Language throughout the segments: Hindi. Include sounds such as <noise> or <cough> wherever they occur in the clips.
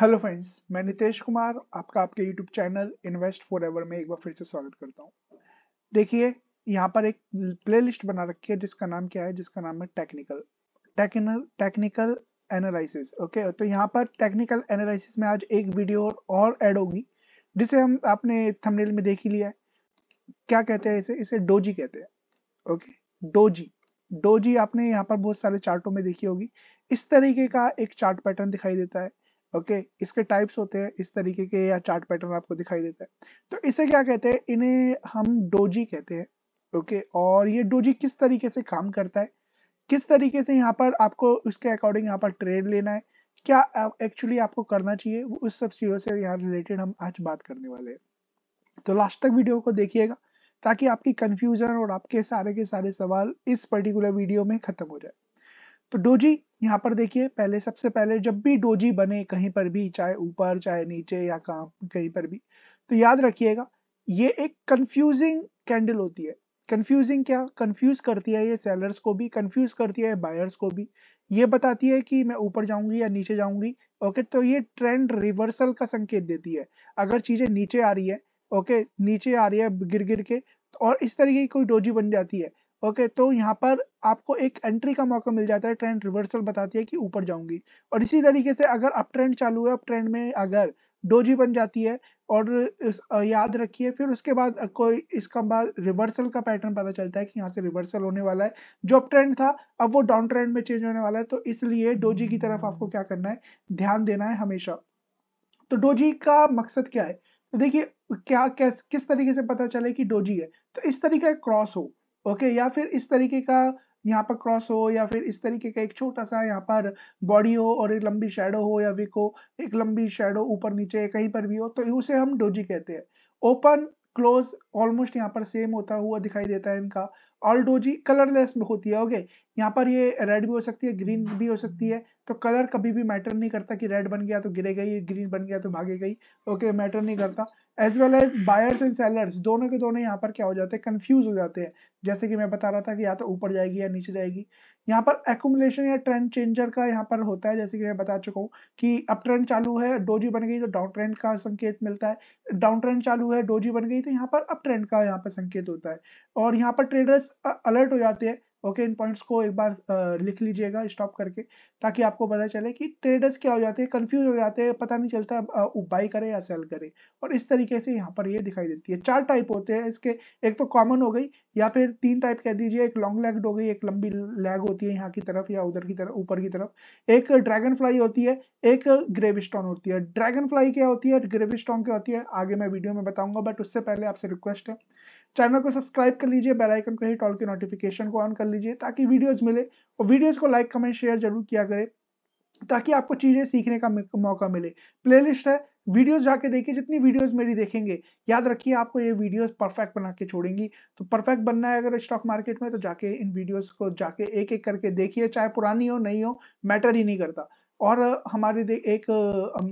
हेलो फ्रेंड्स मैं नितेश कुमार आपका आपके YouTube channel invest for ever में एक बार फिर से स्वागत करता हूँ देखिए यहाँ पर एक प्लेलिस्ट बना रखी है जिसका नाम क्या है जिसका नाम है टेक्निकल टेक्निकल एनालिसिस ओके तो यहाँ पर टेक्निकल एनालिसिस में आज एक वीडियो और ऐड होगी जिसे हम आपने थमरेल में देख ही लिया है क्या कहते हैं इसे इसे डोजी कहते हैं ओके डोजी डोजी आपने यहाँ पर बहुत सारे चार्टों में देखी होगी इस तरीके का एक चार्ट पैटर्न दिखाई देता है ओके okay, इसके टाइप्स होते हैं इस तरीके के या चार्ट पैटर्न आपको दिखाई देता है तो इसे क्या कहते हैं इन्हें हम डोजी कहते हैं ओके okay, और ये डोजी किस तरीके से काम करता है किस तरीके से यहाँ पर आपको उसके अकॉर्डिंग यहाँ पर ट्रेड लेना है क्या एक्चुअली आपको करना चाहिए उस सब चीज़ों से यहाँ रिलेटेड हम आज बात करने वाले हैं तो लास्ट तक वीडियो को देखिएगा ताकि आपकी कंफ्यूजन और आपके सारे के सारे सवाल इस पर्टिकुलर वीडियो में खत्म हो जाए तो डोजी यहाँ पर देखिए पहले सबसे पहले जब भी डोजी बने कहीं पर भी चाहे ऊपर चाहे नीचे या कहा कहीं पर भी तो याद रखिएगा ये एक कंफ्यूजिंग कैंडल होती है कंफ्यूजिंग क्या कंफ्यूज करती है ये सेलर्स को भी कंफ्यूज करती है बायर्स को भी ये बताती है कि मैं ऊपर जाऊंगी या नीचे जाऊंगी ओके तो ये ट्रेंड रिवर्सल का संकेत देती है अगर चीजें नीचे आ रही है ओके नीचे आ रही है गिर गिर के और इस तरीके की कोई डोजी बन जाती है ओके तो यहाँ पर आपको एक एंट्री का मौका मिल जाता है ट्रेंड रिवर्सल बताती है कि ऊपर जाऊंगी और इसी तरीके से अगर अप ट्रेंड चालू है अप ट्रेंड में अगर डोजी बन जाती है और इस याद रखिए फिर उसके बाद कोई इसका बाद रिवर्सल का पैटर्न पता चलता है कि यहाँ से रिवर्सल होने वाला है जो अप ट्रेंड था अब वो डाउन ट्रेंड में चेंज होने वाला है तो इसलिए डोजी की तरफ आपको क्या करना है ध्यान देना है हमेशा तो डोजी का मकसद क्या है तो देखिए क्या कैस किस तरीके से पता चले कि डोजी है तो इस तरीके क्रॉस हो ओके या फिर इस तरीके का यहाँ पर क्रॉस हो या फिर इस तरीके का एक छोटा सा यहाँ पर बॉडी हो और एक लंबी शेडो हो या विक हो एक लंबी शेडो ऊपर नीचे कहीं पर भी हो तो उसे हम डोजी कहते हैं ओपन क्लोज ऑलमोस्ट यहाँ पर सेम होता हुआ दिखाई देता है इनका ऑल डोजी कलरलेस होती है ओके यहाँ पर ये रेड भी हो सकती है ग्रीन भी हो सकती है तो कलर कभी भी मैटर नहीं करता कि रेड बन गया तो गिरे गई ग्रीन बन गया तो भागे गई ओके मैटर नहीं करता as well as buyers and sellers दोनों के दोनों यहाँ पर क्या हो जाते हैं कंफ्यूज हो जाते हैं जैसे कि मैं बता रहा था कि या तो ऊपर जाएगी या नीचे जाएगी यहाँ पर एकुमुलेशन या ट्रेंड चेंजर का यहाँ पर होता है जैसे कि मैं बता चुका हूँ कि अप ट्रेंड चालू है डोजी बन गई तो डाउन ट्रेंड का संकेत मिलता है डाउन ट्रेंड चालू है डोजी बन गई तो यहाँ पर अप ट्रेंड का यहाँ पर संकेत होता है और यहाँ पर ट्रेडर्स अलर्ट हो जाते हैं ओके इन पॉइंट्स को एक बार लिख लीजिएगा स्टॉप करके ताकि आपको पता चले कि ट्रेडर्स क्या हो जाते हैं कंफ्यूज हो जाते हैं पता नहीं चलता बाई करें या सेल करें और इस तरीके से यहाँ पर ये दिखाई देती है चार टाइप होते हैं इसके एक तो कॉमन हो गई या फिर तीन टाइप कह दीजिए एक लॉन्ग लेग्ड हो गई एक लंबी लेग होती है यहाँ की तरफ या उधर की तरफ ऊपर की तरफ एक ड्रैगन फ्लाई होती है एक ग्रेव स्टोन होती है ड्रैगन फ्लाई क्या होती है ग्रेव स्टोन क्या होती है आगे मैं वीडियो में बताऊंगा बट उससे पहले आपसे रिक्वेस्ट है चैनल को सब्सक्राइब कर लीजिए बेल आइकन को हिट ऑल के नोटिफिकेशन को ऑन कर लीजिए ताकि वीडियोस मिले और वीडियोस को लाइक कमेंट शेयर जरूर किया करें ताकि आपको चीज़ें सीखने का मौका मिले प्लेलिस्ट है वीडियोस जाके देखिए जितनी वीडियोस मेरी देखेंगे याद रखिए आपको ये वीडियोस परफेक्ट बना के छोड़ेंगी तो परफेक्ट बनना है अगर स्टॉक मार्केट में तो जाके इन वीडियोस को जाके एक एक करके देखिए चाहे पुरानी हो नई हो मैटर ही नहीं करता और हमारे एक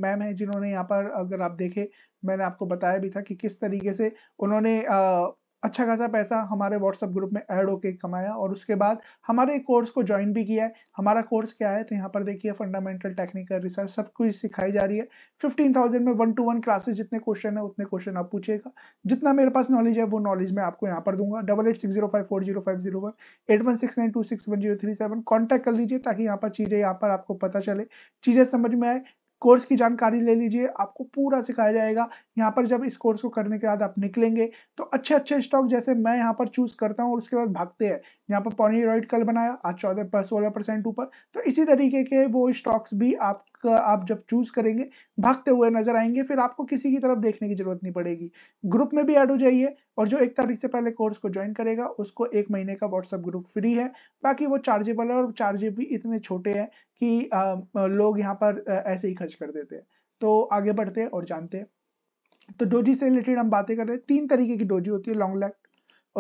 मैम है जिन्होंने यहाँ पर अगर आप देखें मैंने आपको बताया भी था कि किस तरीके से उन्होंने आ, अच्छा खासा पैसा हमारे व्हाट्सएप ग्रुप में ऐड होके कमाया और उसके बाद हमारे कोर्स को ज्वाइन भी किया है हमारा कोर्स क्या है तो यहाँ पर देखिए फंडामेंटल टेक्निकल रिसर्च सब कुछ सिखाई जा रही है फिफ्टीन थाउजेंड में वन टू वन क्लासेस जितने क्वेश्चन है उतने क्वेश्चन आप पूछेगा जितना मेरे पास नॉलेज है वो नॉलेज मैं आपको यहाँ पर दूंगा double eight six zero five four zero five zero one eight one six nine two six one zero three seven contact कर लीजिए ताकि यहाँ पर चीज़ें यहाँ पर आपको पता चले चीज़ें समझ में आए कोर्स की जानकारी ले लीजिए आपको पूरा सिखाया जाएगा यहाँ पर जब इस कोर्स को करने के बाद आप निकलेंगे तो अच्छे अच्छे स्टॉक जैसे मैं यहाँ पर चूज करता हूँ और उसके बाद भागते हैं यहाँ पर पॉनीरॉइड कल बनाया आज चौदह पर सोलह परसेंट ऊपर तो इसी तरीके के वो स्टॉक्स भी आप आप जब चूज करेंगे भागते हुए नजर आएंगे फिर आपको किसी की तरफ देखने की जरूरत नहीं पड़ेगी ग्रुप में भी ऐड हो जाइए और जो एक तारीख से पहले कोर्स को ज्वाइन करेगा उसको एक महीने का व्हाट्सअप ग्रुप फ्री है बाकी वो चार्जेबल है और चार्जेस भी इतने छोटे हैं कि आ, लोग यहाँ पर ऐसे ही खर्च कर देते हैं तो आगे बढ़ते हैं और जानते हैं तो डोजी से रिलेटेड हम बातें कर रहे हैं तीन तरीके की डोजी होती है लॉन्ग लैक्ट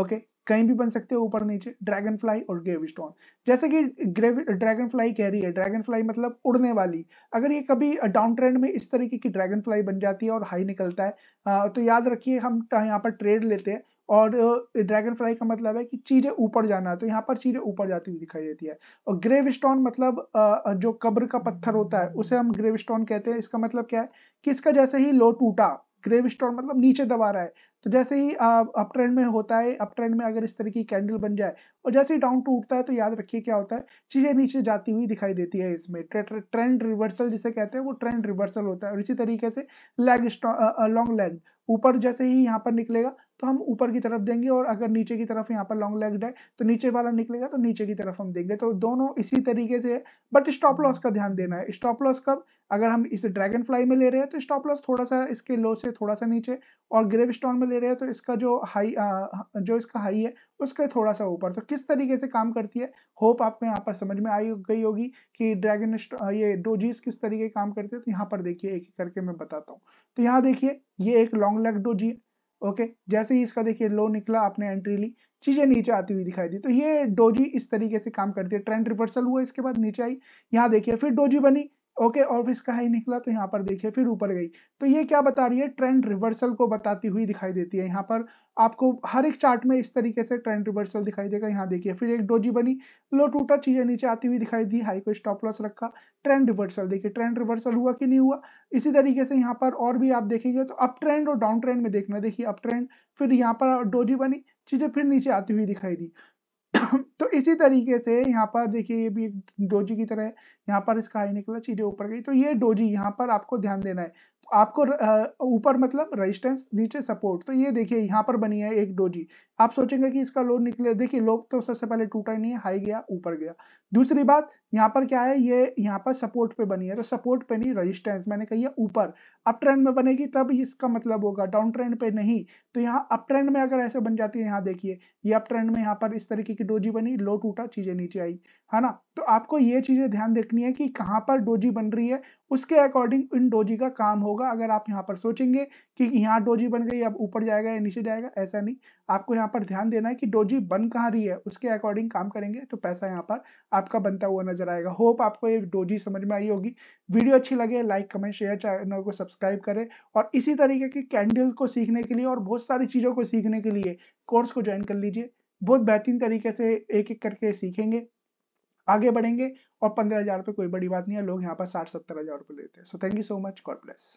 ओके कहीं भी बन सकते हैं ऊपर नीचे ड्रैगन फ्लाई और ग्रेविस्टोन जैसे कि ड्रैगन फ्लाई कह रही है ड्रैगन फ्लाई मतलब उड़ने वाली अगर ये कभी डाउन ट्रेंड में इस तरीके की ड्रैगन फ्लाई बन जाती है और हाई निकलता है तो याद रखिए हम यहाँ पर ट्रेड लेते हैं और ड्रैगन फ्लाई का मतलब है कि चीज़ें ऊपर जाना है तो यहाँ पर चीज़ें ऊपर जाती हुई दिखाई देती है और ग्रेव स्टोन मतलब जो कब्र का पत्थर होता है उसे हम ग्रेव स्टोन कहते हैं इसका मतलब क्या है कि इसका जैसे ही लो टूटा ग्रेव स्टोर मतलब नीचे दबा रहा है तो जैसे ही अप ट्रेंड में होता है अप ट्रेंड में अगर इस तरह की कैंडल बन जाए और जैसे ही डाउन टूटता है तो याद रखिए क्या होता है चीज़ें नीचे जाती हुई दिखाई देती है इसमें ट्रेंड रिवर्सल जिसे कहते हैं वो ट्रेंड रिवर्सल होता है और इसी तरीके से लैग लॉन्ग लैग ऊपर जैसे ही यहाँ पर निकलेगा तो हम ऊपर की तरफ देंगे और अगर नीचे की तरफ यहाँ पर लॉन्ग लेग्ड है तो नीचे वाला निकलेगा तो नीचे की तरफ हम देंगे तो दोनों इसी तरीके से है बट स्टॉप लॉस का ध्यान देना है स्टॉप लॉस कब अगर हम इसे ड्रैगन फ्लाई में ले रहे हैं तो स्टॉप लॉस थोड़ा सा इसके लो से थोड़ा सा नीचे और ग्रेव में ले रहे हैं तो इसका जो हाई आ, जो इसका हाई है उसके थोड़ा सा ऊपर तो किस तरीके से काम करती है होप आपको यहाँ पर समझ में आई गई होगी कि ड्रैगन ये डोजीज किस तरीके काम करती है तो यहाँ पर देखिए एक एक करके मैं बताता हूँ तो यहाँ देखिए ये एक लॉन्ग लेग डोजी ओके जैसे ही इसका देखिए लो निकला आपने एंट्री ली चीजें नीचे आती हुई दिखाई दी तो ये डोजी इस तरीके से काम करती है ट्रेंड रिवर्सल हुआ इसके बाद नीचे आई यहाँ देखिए फिर डोजी बनी ओके और फिर इसका हाई निकला तो यहाँ पर देखिए फिर ऊपर गई तो ये क्या बता रही है ट्रेंड रिवर्सल को बताती हुई दिखाई देती है यहाँ पर आपको हर एक चार्ट में इस तरीके से ट्रेंड रिवर्सल दिखाई देगा यहाँ देखिए फिर एक डोजी बनी लो टूटा चीजें नीचे आती हुई दिखाई दी हाई को स्टॉप लॉस रखा ट्रेंड रिवर्सल देखिए ट्रेंड रिवर्सल हुआ कि नहीं हुआ इसी तरीके से यहाँ पर और भी आप देखेंगे तो अप ट्रेंड और डाउन ट्रेंड में देखना देखिए अप ट्रेंड फिर यहाँ पर डोजी बनी चीजें फिर नीचे आती हुई दिखाई दी <laughs> तो इसी तरीके से यहाँ पर देखिए ये भी डोजी की तरह है यहाँ पर इसका हाई निकला सीधे ऊपर गई तो ये डोजी यहाँ पर आपको ध्यान देना है तो आपको ऊपर मतलब रेजिस्टेंस नीचे सपोर्ट तो ये देखिए यहाँ पर बनी है एक डोजी आप सोचेंगे कि इसका लोड निकले देखिए लोड तो सबसे पहले टूटा ही नहीं है हाई गया ऊपर गया दूसरी बात यहाँ पर क्या है ये यहाँ पर सपोर्ट पे बनी है तो सपोर्ट पे नहीं रेजिस्टेंस मैंने कही है ऊपर अप ट्रेंड में बनेगी तब इसका मतलब होगा डाउन ट्रेंड पे नहीं तो यहाँ अप ट्रेंड में अगर ऐसे बन जाती है यहाँ देखिए ये अप ट्रेंड में यहाँ पर इस तरीके की डोजी बनी लो टूटा चीजें नीचे आई है ना तो आपको ये चीजें ध्यान देखनी है कि कहाँ पर डोजी बन रही है उसके अकॉर्डिंग इन डोजी का काम होगा अगर आप यहाँ पर सोचेंगे कि यहाँ डोजी बन गई अब ऊपर जाएगा या नीचे जाएगा ऐसा नहीं आपको यहाँ पर ध्यान देना है कि डोजी बन कहाँ रही है उसके अकॉर्डिंग काम करेंगे तो पैसा यहाँ पर आपका बनता हुआ नजर नजर आएगा होप आपको ये डोजी समझ में आई होगी वीडियो अच्छी लगे लाइक कमेंट शेयर चैनल को सब्सक्राइब करें और इसी तरीके की कैंडल को सीखने के लिए और बहुत सारी चीज़ों को सीखने के लिए कोर्स को ज्वाइन कर लीजिए बहुत बेहतरीन तरीके से एक एक करके सीखेंगे आगे बढ़ेंगे और पंद्रह हज़ार कोई बड़ी बात नहीं है लोग यहाँ पर साठ सत्तर हज़ार रुपये लेते हैं so thank you so much God bless